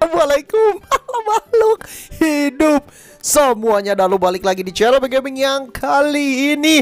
Assalamualaikum makhluk hidup Semuanya lalu balik lagi di channel gaming yang kali ini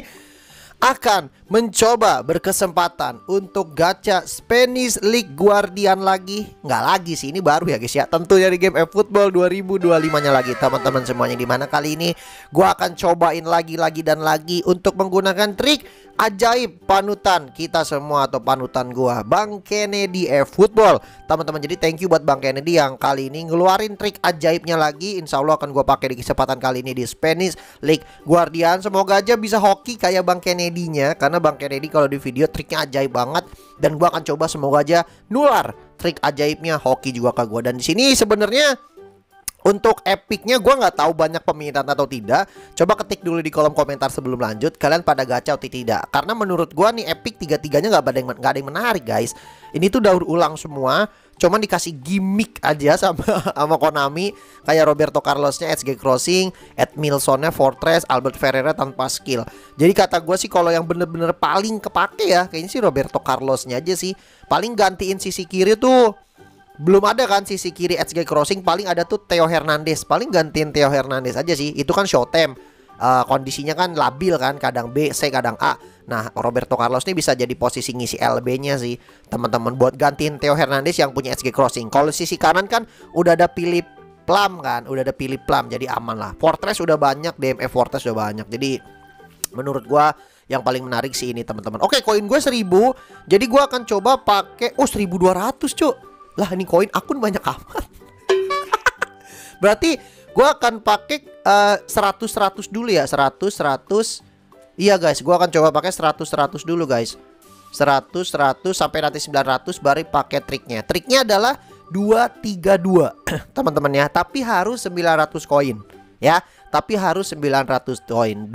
akan mencoba berkesempatan untuk gacha Spanish League Guardian lagi nggak lagi sih ini baru ya guys ya tentu dari game Football 2025 nya lagi teman-teman semuanya di mana kali ini gua akan cobain lagi-lagi dan lagi untuk menggunakan trik ajaib panutan kita semua atau panutan gua Bang Kennedy F Football teman-teman jadi thank you buat Bang Kennedy yang kali ini ngeluarin trik ajaibnya lagi Insya Allah akan gua pakai di kesempatan kali ini di Spanish League Guardian semoga aja bisa hoki kayak Bang Kennedy nya karena karena Bang Kennedy kalau di video triknya ajaib banget dan gua akan coba semoga aja nular trik ajaibnya hoki juga ke gua dan di sini sebenarnya untuk epicnya gue nggak tahu banyak peminat atau tidak Coba ketik dulu di kolom komentar sebelum lanjut Kalian pada gacha atau tidak Karena menurut gue nih epic tiga-tiganya nggak gak ada yang menarik guys Ini tuh daur ulang semua cuman dikasih gimmick aja sama sama Konami kayak Roberto Carlosnya SG Crossing, Edmilsonnya Fortress, Albert Ferreira tanpa skill. Jadi kata gue sih kalau yang bener-bener paling kepake ya kayaknya sih Roberto Carlosnya aja sih. Paling gantiin sisi kiri tuh belum ada kan sisi kiri SG Crossing paling ada tuh Theo Hernandez paling gantiin Theo Hernandez aja sih itu kan show time uh, eh, kondisinya kan labil kan kadang B C kadang A Nah, Roberto Carlos ini bisa jadi posisi ngisi LB-nya sih, teman-teman buat gantiin Theo Hernandez yang punya SG crossing. Kalau sisi kanan kan udah ada Philip Plum kan, udah ada Philip Plum jadi aman lah. Fortress udah banyak, DMF Fortress udah banyak. Jadi menurut gua yang paling menarik sih ini teman-teman. Oke, koin gue 1000. Jadi gua akan coba pakai oh 1200, Cuk. Lah, ini koin akun banyak amat. Berarti gua akan pakai uh, 100 100 dulu ya, 100 100 Iya guys, gua akan coba pakai 100 100 dulu guys. 100 100 sampai nanti 900 baru pakai triknya. Triknya adalah 232, teman-teman ya. Tapi harus 900 koin ya. Tapi harus 900 koin. 2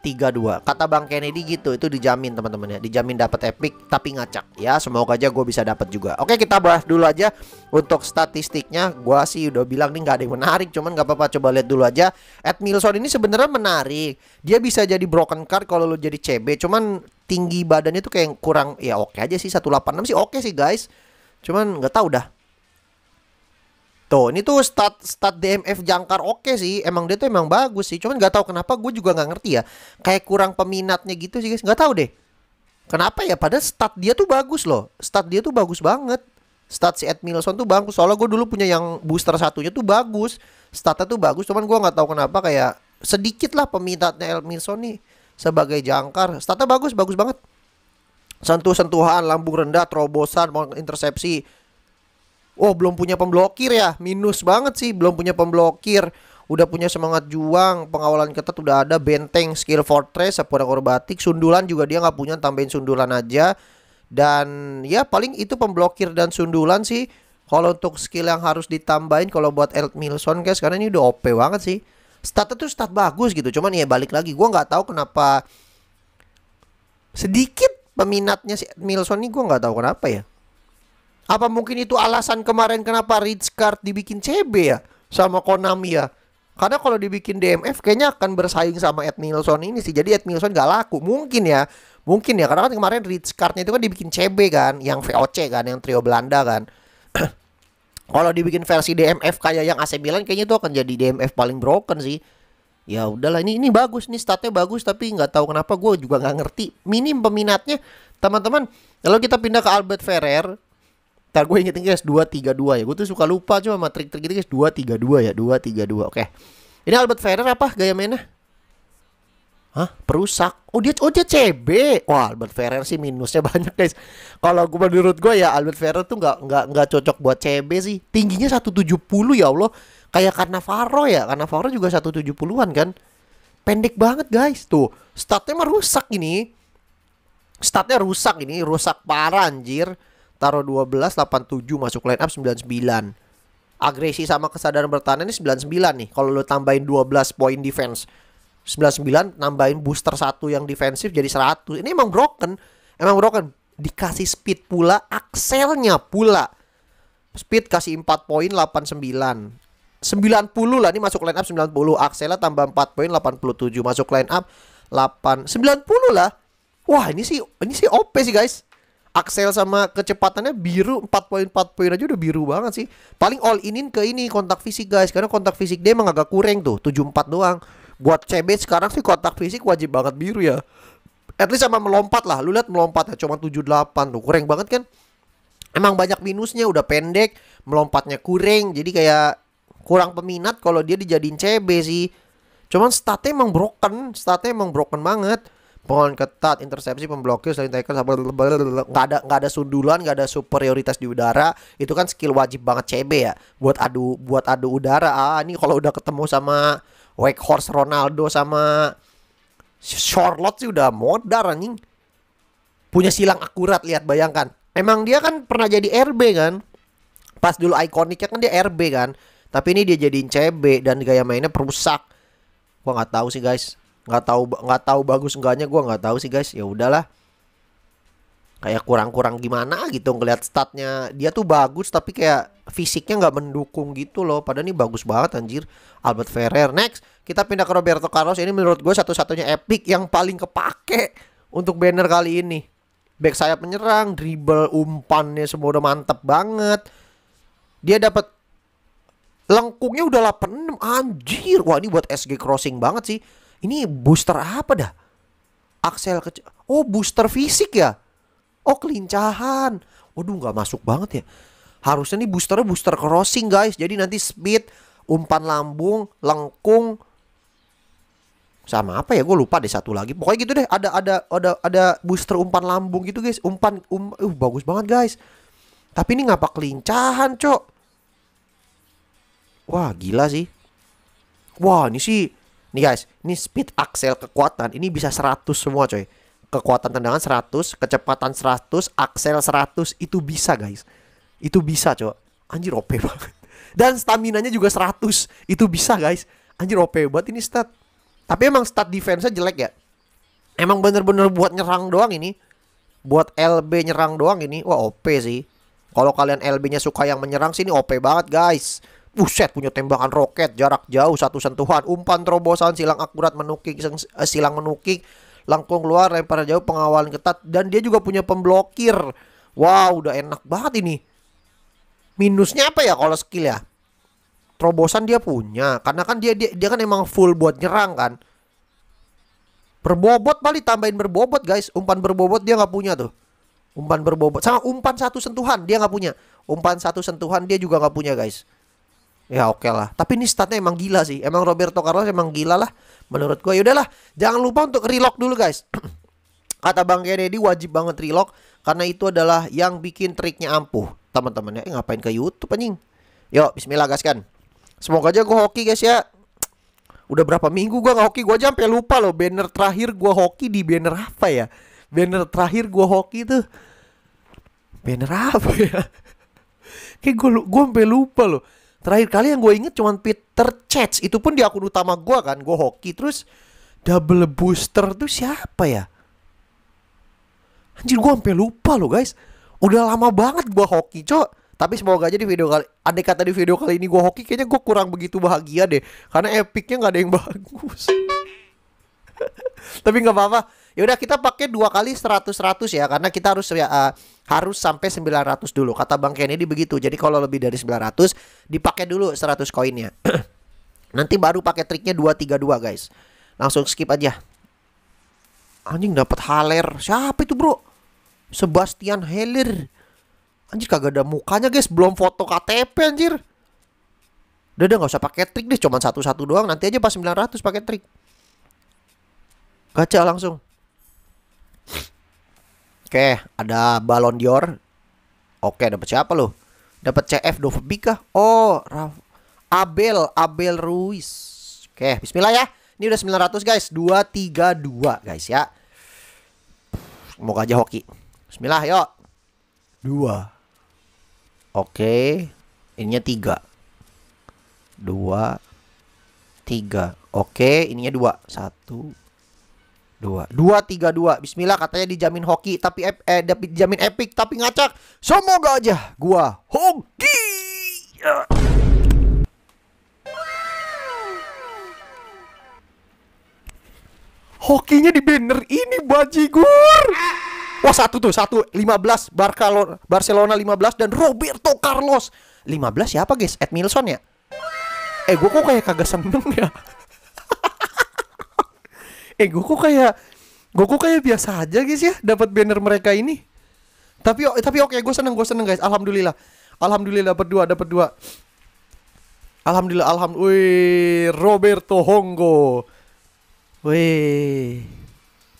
3-2 Kata Bang Kennedy gitu Itu dijamin teman-teman ya Dijamin dapat epic Tapi ngacak Ya semoga aja gue bisa dapat juga Oke kita bahas dulu aja Untuk statistiknya Gue sih udah bilang nih nggak ada yang menarik Cuman nggak apa-apa Coba lihat dulu aja Ed Milson ini sebenarnya menarik Dia bisa jadi broken card Kalau lo jadi CB Cuman tinggi badannya tuh kayak kurang Ya oke aja sih 186 sih oke sih guys Cuman nggak tahu dah Tuh, ini tuh stat stat DMF jangkar oke sih. Emang dia tuh emang bagus sih. Cuman nggak tahu kenapa gue juga nggak ngerti ya. Kayak kurang peminatnya gitu sih guys. Nggak tahu deh. Kenapa ya? Padahal stat dia tuh bagus loh. Stat dia tuh bagus banget. Stat si Edmilson tuh bagus. Soalnya gue dulu punya yang booster satunya tuh bagus. Statnya tuh bagus. Cuman gue nggak tahu kenapa kayak sedikit lah peminatnya Edmilson nih sebagai jangkar. Statnya bagus, bagus banget. Sentuh-sentuhan, lambung rendah, terobosan, mau intersepsi Oh belum punya pemblokir ya Minus banget sih Belum punya pemblokir Udah punya semangat juang Pengawalan ketat udah ada Benteng skill fortress Sepuluh korbatik Sundulan juga dia nggak punya Tambahin sundulan aja Dan ya paling itu pemblokir dan sundulan sih Kalau untuk skill yang harus ditambahin Kalau buat Elt Milson guys Karena ini udah OP banget sih Statnya tuh stat bagus gitu Cuman ya balik lagi Gue nggak tahu kenapa Sedikit peminatnya si Milson ini, Gue nggak tahu kenapa ya apa mungkin itu alasan kemarin kenapa Rich Card dibikin CB ya sama Konami ya? Karena kalau dibikin DMF kayaknya akan bersaing sama Ed Nilsson ini sih. Jadi Ed Nilsson gak laku. Mungkin ya. Mungkin ya. Karena kan kemarin Rich Cardnya itu kan dibikin CB kan. Yang VOC kan. Yang trio Belanda kan. kalau dibikin versi DMF kayak yang AC Milan kayaknya itu akan jadi DMF paling broken sih. Ya udahlah ini ini bagus nih statnya bagus tapi nggak tahu kenapa gue juga nggak ngerti minim peminatnya teman-teman kalau kita pindah ke Albert Ferrer Ntar gue ingetin guys 232 ya Gue tuh suka lupa cuma sama trik-trik gitu, dua guys 232 ya 232 oke okay. Ini Albert Ferrer apa gaya mainnya? Hah? Perusak? Oh dia, oh dia CB Wah Albert Ferrer sih minusnya banyak guys Kalau gue menurut gue ya Albert Ferrer tuh gak, gak, gak cocok buat CB sih Tingginya 170 ya Allah Kayak Faro ya Karena Faro juga 170an kan Pendek banget guys Tuh statnya mah rusak ini Statnya rusak ini Rusak parah anjir taruh 12 87 masuk line up 99 agresi sama kesadaran bertahan ini 99 nih kalau lo tambahin 12 poin defense 99 nambahin booster satu yang defensif jadi 100 ini emang broken emang broken dikasih speed pula akselnya pula speed kasih 4 poin 89 90 lah ini masuk line up 90 akselnya tambah 4 poin 87 masuk line up 8 90 lah wah ini sih ini sih OP sih guys Axel sama kecepatannya biru 4 poin 4 poin aja udah biru banget sih. Paling all inin ke ini kontak fisik guys karena kontak fisik dia emang agak kurang tuh 74 doang. Buat CB sekarang sih kontak fisik wajib banget biru ya. At least sama melompat lah. Lu lihat melompat ya cuma 78 tuh. Kurang banget kan? Emang banyak minusnya udah pendek, melompatnya kurang jadi kayak kurang peminat kalau dia dijadiin CB sih. Cuman statnya emang broken, statnya emang broken banget pohon ketat intersepsi pemblokir selain tackle nggak ada nggak ada sundulan nggak ada superioritas di udara itu kan skill wajib banget CB ya buat adu buat adu udara ah ini kalau udah ketemu sama wake horse Ronaldo sama Charlotte sih udah modar nih punya silang akurat lihat bayangkan emang dia kan pernah jadi RB kan pas dulu ikoniknya kan dia RB kan tapi ini dia jadiin CB dan gaya mainnya perusak gua nggak tahu sih guys nggak tahu nggak tahu bagus enggaknya gue nggak tahu sih guys ya udahlah kayak kurang-kurang gimana gitu ngeliat statnya dia tuh bagus tapi kayak fisiknya nggak mendukung gitu loh padahal ini bagus banget anjir Albert Ferrer next kita pindah ke Roberto Carlos ini menurut gue satu-satunya epic yang paling kepake untuk banner kali ini back sayap menyerang dribble umpannya semua udah mantep banget dia dapat lengkungnya udah 86 anjir wah ini buat SG crossing banget sih ini booster apa dah? Axel kecil. Oh, booster fisik ya? Oh, kelincahan. Waduh, nggak masuk banget ya. Harusnya nih boosternya booster crossing guys. Jadi nanti speed, umpan lambung, lengkung, sama apa ya gue lupa deh satu lagi pokoknya gitu deh ada ada ada ada booster umpan lambung gitu guys umpan um uh, bagus banget guys tapi ini ngapa kelincahan cok wah gila sih wah ini sih Nih guys, ini speed axel kekuatan ini bisa 100 semua coy. Kekuatan tendangan 100, kecepatan 100, axel 100 itu bisa guys. Itu bisa coy. Anjir OP banget. Dan stamina nya juga 100. Itu bisa guys. Anjir OP banget ini stat. Tapi emang stat defense-nya jelek ya. Emang bener-bener buat nyerang doang ini. Buat LB nyerang doang ini. Wah OP sih. Kalau kalian LB-nya suka yang menyerang sih ini OP banget guys. Buset punya tembakan roket jarak jauh satu sentuhan umpan terobosan silang akurat menukik eh, silang menukik langkung keluar lempar jauh pengawalan ketat dan dia juga punya pemblokir. Wow udah enak banget ini. Minusnya apa ya kalau skill ya? Terobosan dia punya karena kan dia dia, dia kan emang full buat nyerang kan. Berbobot balik tambahin berbobot guys umpan berbobot dia nggak punya tuh umpan berbobot sama umpan satu sentuhan dia nggak punya umpan satu sentuhan dia juga nggak punya guys ya oke okay lah. Tapi ini statnya emang gila sih. Emang Roberto Carlos emang gila lah menurut gue. Yaudahlah, jangan lupa untuk relock dulu guys. Kata Bang Kennedy wajib banget relock karena itu adalah yang bikin triknya ampuh. Teman-teman ya eh, ngapain ke YouTube anjing? Yuk, bismillah kan Semoga aja gue hoki guys ya. Udah berapa minggu gue gak hoki Gue aja lupa loh banner terakhir gue hoki di banner apa ya Banner terakhir gue hoki tuh Banner apa ya Kayak gue gue lupa loh Terakhir kali yang gue inget cuman Peter Chats itu pun di akun utama gue kan, gue hoki terus double booster tuh siapa ya? Anjir gue sampai lupa loh guys. Udah lama banget gue hoki cok. Tapi semoga aja di video kali Andai kata di video kali ini gue hoki Kayaknya gue kurang begitu bahagia deh Karena epicnya gak ada yang bagus Tapi gak apa-apa Ya udah kita pakai dua kali 100 100 ya karena kita harus ya, uh, harus sampai 900 dulu. Kata Bang Kennedy begitu. Jadi kalau lebih dari 900 dipakai dulu 100 koinnya. Nanti baru pakai triknya 232 guys. Langsung skip aja. Anjing dapat Haler. Siapa itu, Bro? Sebastian Heller. Anjir kagak ada mukanya guys, belum foto KTP anjir. Udah udah gak usah pakai trik deh, cuman satu-satu doang. Nanti aja pas 900 pakai trik. Gacha langsung. Oke, ada Ballon d'Or. Oke, dapat siapa loh? Dapat CF Dovbika. Oh, Raf Abel, Abel Ruiz. Oke, bismillah ya. Ini udah 900 guys, 232 guys ya. Semoga aja hoki. Bismillah, yuk. 2. Oke, ininya 3. 2 3. Oke, ininya 2. 1 dua dua tiga dua Bismillah katanya dijamin hoki tapi ep, eh tapi dijamin epic tapi ngacak semoga aja gua hoki hokinya di banner ini bajigur wah satu tuh satu belas Barcelona lima belas dan Roberto Carlos lima 15 siapa guys Ed Milson ya eh gua kok kayak kagak seneng ya eh Goku kayak Goku kayak biasa aja guys ya dapat banner mereka ini tapi tapi oke okay, gue seneng gue seneng guys alhamdulillah alhamdulillah dapat dua dapat dua alhamdulillah alhamdulillah Roberto Hongo Wih,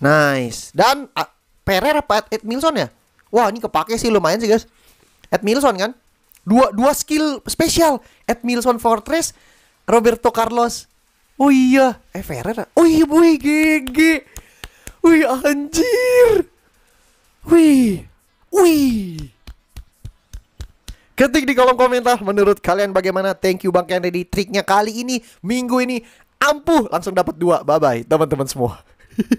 nice. Dan uh, Perer apa Ed, Ed Milson ya? Wah ini kepake sih lumayan sih guys. Ed Milson kan? Dua dua skill spesial. Ed Milson Fortress, Roberto Carlos. Oh iya, eh Ferrer. Oh iya, boy, GG. Wih, anjir. Wih. Wih. Ketik di kolom komentar menurut kalian bagaimana thank you Bang Kennedy triknya kali ini minggu ini ampuh langsung dapat dua. Bye bye teman-teman semua.